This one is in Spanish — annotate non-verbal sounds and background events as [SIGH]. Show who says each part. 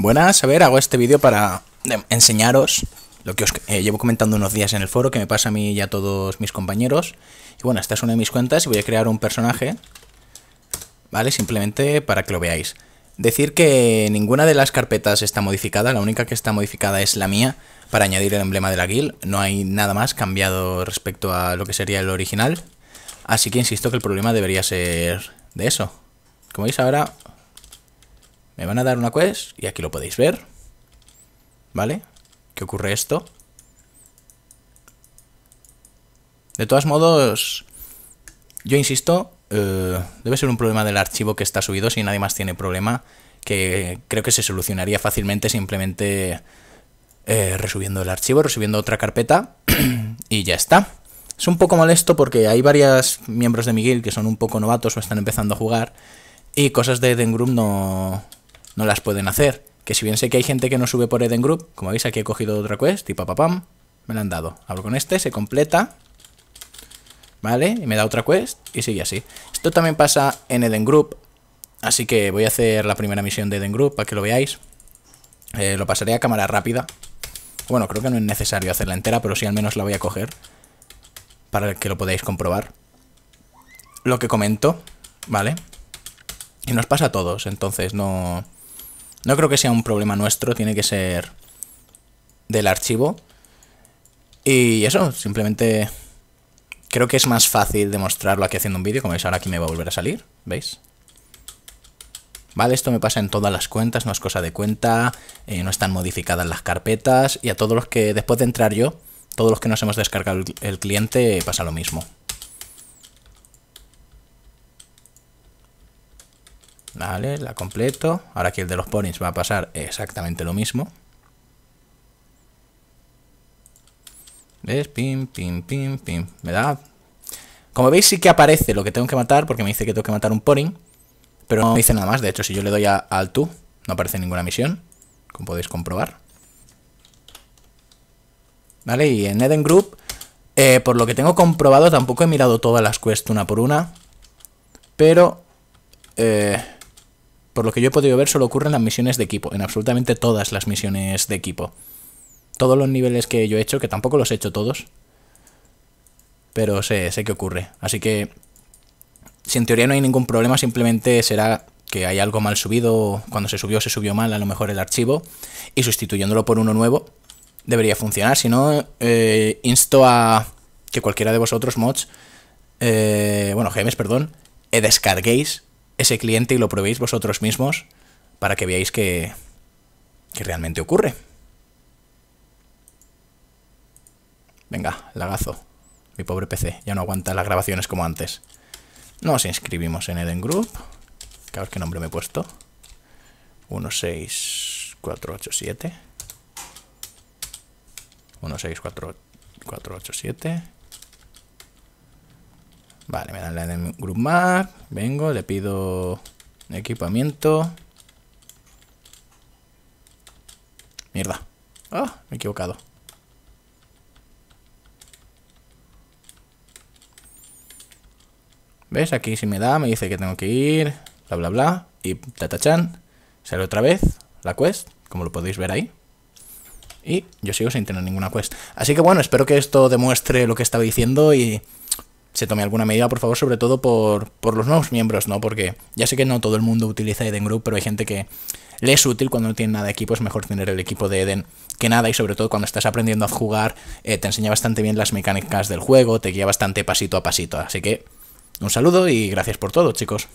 Speaker 1: Buenas, a ver, hago este vídeo para em, enseñaros lo que os eh, llevo comentando unos días en el foro, que me pasa a mí y a todos mis compañeros. Y bueno, esta es una de mis cuentas y voy a crear un personaje, ¿vale? Simplemente para que lo veáis. Decir que ninguna de las carpetas está modificada, la única que está modificada es la mía, para añadir el emblema de la guild. No hay nada más cambiado respecto a lo que sería el original. Así que insisto que el problema debería ser de eso. Como veis ahora, me van a dar una quest y aquí lo podéis ver. ¿Vale? ¿Qué ocurre esto? De todos modos, yo insisto, eh, debe ser un problema del archivo que está subido si nadie más tiene problema, que creo que se solucionaría fácilmente simplemente eh, resubiendo el archivo, resubiendo otra carpeta [CLEARS THROAT] y ya está. Es un poco molesto porque hay varios miembros de Miguel que son un poco novatos o están empezando a jugar y cosas de Eden no, no las pueden hacer. Que si bien sé que hay gente que no sube por Eden Group, como veis aquí he cogido otra quest y papapam, me la han dado. Hablo con este, se completa, ¿vale? Y me da otra quest y sigue así. Esto también pasa en Eden Group, así que voy a hacer la primera misión de Eden Group para que lo veáis. Eh, lo pasaré a cámara rápida. Bueno, creo que no es necesario hacerla entera, pero sí al menos la voy a coger para que lo podáis comprobar. Lo que comento, ¿vale? Y nos pasa a todos, entonces no... No creo que sea un problema nuestro, tiene que ser del archivo. Y eso, simplemente creo que es más fácil demostrarlo aquí haciendo un vídeo. Como veis, ahora aquí me va a volver a salir, ¿veis? Vale, esto me pasa en todas las cuentas, no es cosa de cuenta, eh, no están modificadas las carpetas y a todos los que, después de entrar yo, todos los que nos hemos descargado el cliente pasa lo mismo. Vale, la completo. Ahora aquí el de los porings va a pasar exactamente lo mismo. ¿Ves? Pim, pim, pim, pim. Me da... Como veis sí que aparece lo que tengo que matar porque me dice que tengo que matar un poning. Pero no me dice nada más. De hecho, si yo le doy a, al tú, no aparece ninguna misión. Como podéis comprobar. Vale, y en Eden Group, eh, por lo que tengo comprobado, tampoco he mirado todas las quests una por una. Pero... Eh, por lo que yo he podido ver, solo en las misiones de equipo, en absolutamente todas las misiones de equipo. Todos los niveles que yo he hecho, que tampoco los he hecho todos, pero sé, sé que ocurre. Así que, si en teoría no hay ningún problema, simplemente será que hay algo mal subido, cuando se subió se subió mal a lo mejor el archivo, y sustituyéndolo por uno nuevo debería funcionar. Si no, eh, insto a que cualquiera de vosotros mods, eh, bueno, gemes, perdón, eh, descarguéis ese cliente y lo probéis vosotros mismos para que veáis que, realmente ocurre. Venga, lagazo. Mi pobre PC, ya no aguanta las grabaciones como antes. Nos inscribimos en Eden Group. ver qué nombre me he puesto. 16487 164487. Vale, me dan la en group Vengo, le pido equipamiento. Mierda. Ah, me he equivocado. ¿Ves? Aquí si me da, me dice que tengo que ir, bla, bla, bla. Y tatachan, sale otra vez la quest, como lo podéis ver ahí. Y yo sigo sin tener ninguna quest. Así que bueno, espero que esto demuestre lo que estaba diciendo y se tome alguna medida, por favor, sobre todo por, por los nuevos miembros, ¿no? Porque ya sé que no todo el mundo utiliza Eden Group, pero hay gente que le es útil cuando no tiene nada de equipo, es mejor tener el equipo de Eden que nada y sobre todo cuando estás aprendiendo a jugar eh, te enseña bastante bien las mecánicas del juego, te guía bastante pasito a pasito, así que un saludo y gracias por todo chicos.